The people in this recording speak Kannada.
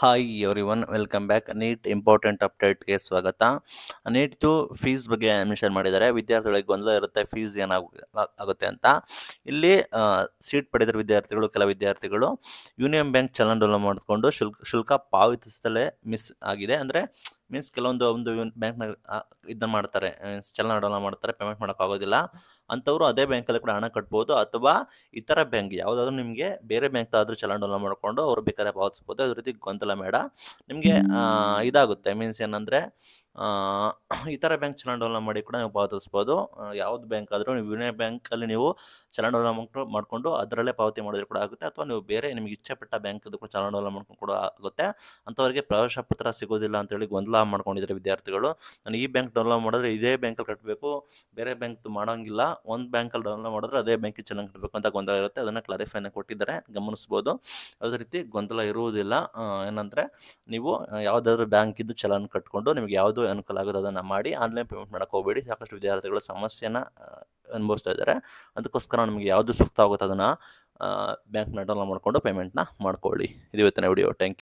hi everyone welcome back NEET important ಅಪ್ಡೇಟ್ಗೆ ಸ್ವಾಗತ ನೀಟ್ದು ಫೀಸ್ ಬಗ್ಗೆ ಅಡ್ಮಿಷನ್ ಮಾಡಿದ್ದಾರೆ ವಿದ್ಯಾರ್ಥಿಗಳಿಗೆ ಗೊಂದಲ ಇರುತ್ತೆ ಫೀಸ್ ಏನಾಗ ಆಗುತ್ತೆ ಅಂತ ಇಲ್ಲಿ ಸೀಟ್ ಪಡೆದಿರೋ ವಿದ್ಯಾರ್ಥಿಗಳು ಕೆಲ ವಿದ್ಯಾರ್ಥಿಗಳು ಯೂನಿಯನ್ ಬ್ಯಾಂಕ್ ಚಲನ್ ಡೌನ್ಲೋಡ್ ಮಾಡಿಕೊಂಡು ಶುಲ್ಕ ಶುಲ್ಕ ಪಾವತಿಸ್ತಲೇ ಮಿಸ್ ಆಗಿದೆ ಅಂದರೆ ಮೀನ್ಸ್ ಕೆಲವೊಂದು ಒಂದು ಬ್ಯಾಂಕ್ನಾಗ ಇದನ್ನ ಮಾಡ್ತಾರೆ ಮೀನ್ಸ್ ಚಲನಾಡೋಲ್ಲ ಮಾಡ್ತಾರೆ ಪೇಮೆಂಟ್ ಮಾಡೋಕ್ಕಾಗೋದಿಲ್ಲ ಅಂಥವ್ರು ಅದೇ ಬ್ಯಾಂಕಲ್ಲಿ ಕೂಡ ಹಣ ಕಟ್ಬೋದು ಅಥವಾ ಇತರ ಬ್ಯಾಂಕ್ ಯಾವುದಾದ್ರೂ ನಿಮಗೆ ಬೇರೆ ಬ್ಯಾಂಕ್ ಆದರೂ ಚಲನಾಡೋಲ್ಲ ಮಾಡಿಕೊಂಡು ಅವ್ರು ಬೇಕಾದ್ರೆ ಪಾವತಿಸ್ಬೋದು ಅದ್ರ ರೀತಿ ಗೊಂದಲ ಮೇಡ ನಿಮಗೆ ಇದಾಗುತ್ತೆ ಮೀನ್ಸ್ ಏನಂದರೆ ಇತರ ಬ್ಯಾಂಕ್ ಡೌನ್ಲೋಡ್ ಮಾಡಿ ಕೂಡ ನೀವು ಪಾವತಿಸ್ಬೋದು ಯಾವ್ದು ಬ್ಯಾಂಕ್ ಆದರೂ ನೀವು ವಿನಯ ಬ್ಯಾಂಕಲ್ಲಿ ನೀವು ಅಮೌಂಟ್ ಮಾಡಿಕೊಂಡು ಅದರಲ್ಲೇ ಪಾವತಿ ಮಾಡಿದ್ರೆ ಕೂಡ ಆಗುತ್ತೆ ಅಥವಾ ನೀವು ಬೇರೆ ನಿಮಗೆ ಇಚ್ಛೆಪಟ್ಟ ಬ್ಯಾಂಕ್ದು ಕೂಡ ಚಲನವಲನ ಮಾಡ್ಕೊಂಡು ಕೂಡ ಆಗುತ್ತೆ ಅಂಥವ್ರಿಗೆ ಪ್ರವೇಶ ಪತ್ರ ಸಿಗೋದಿಲ್ಲ ಅಂತೇಳಿ ಗೊಂದಲ ಮಾಡ್ಕೊಂಡಿದ್ದಾರೆ ವಿದ್ಯಾರ್ಥಿಗಳು ನಾನು ಈ ಬ್ಯಾಂಕ್ ಡೌನ್ಲೋಡ್ ಮಾಡಿದ್ರೆ ಇದೇ ಬ್ಯಾಂಕಲ್ಲಿ ಕಟ್ಟಬೇಕು ಬೇರೆ ಬ್ಯಾಂಕ್ದು ಮಾಡೋಂಗಿಲ್ಲ ಒಂದು ಬ್ಯಾಂಕಲ್ಲಿ ಡೌನ್ಲೋಡ್ ಮಾಡಿದ್ರೆ ಅದೇ ಬ್ಯಾಂಕಿಗೆ ಚಲನ್ ಕಟ್ಟಬೇಕು ಅಂತ ಗೊಂದಲ ಇರುತ್ತೆ ಅದನ್ನು ಕ್ಲಾರಿಫೈನ ಕೊಟ್ಟಿದ್ದಾರೆ ಗಮನಿಸ್ಬೋದು ಅದೇ ರೀತಿ ಗೊಂದಲ ಇರುವುದಿಲ್ಲ ಏನಂದರೆ ನೀವು ಯಾವುದಾದ್ರೂ ಬ್ಯಾಂಕಿದ್ದು ಚಲನ್ ಕಟ್ಕೊಂಡು ನಿಮಗೆ ಯಾವುದು ಅನುಕೂಲ ಆಗೋದು ಅದನ್ನು ಮಾಡಿ ಆನ್ಲೈನ್ ಪೇಮೆಂಟ್ ಮಾಡೋಕೆ ಹೋಗಬೇಡಿ ಸಾಕಷ್ಟು ವಿದ್ಯಾರ್ಥಿಗಳು ಸಮಸ್ಯೆನ ಅನುಭವಿಸ್ತಾ ಇದ್ದಾರೆ ಅದಕ್ಕೋಸ್ಕರ ನಮಗೆ ಯಾವುದು ಸೂಕ್ತ ಆಗುತ್ತೆ ಅದನ್ನು ಬ್ಯಾಂಕ್ನ ಡೌನ್ಲೋಡ್ ಮಾಡಿಕೊಂಡು ಪೇಮೆಂಟ್ನ ಮಾಡ್ಕೊಳ್ಳಿ ಇದು ಇವತ್ತಿನ ವಿಡಿಯೋ ಥ್ಯಾಂಕ್ ಯು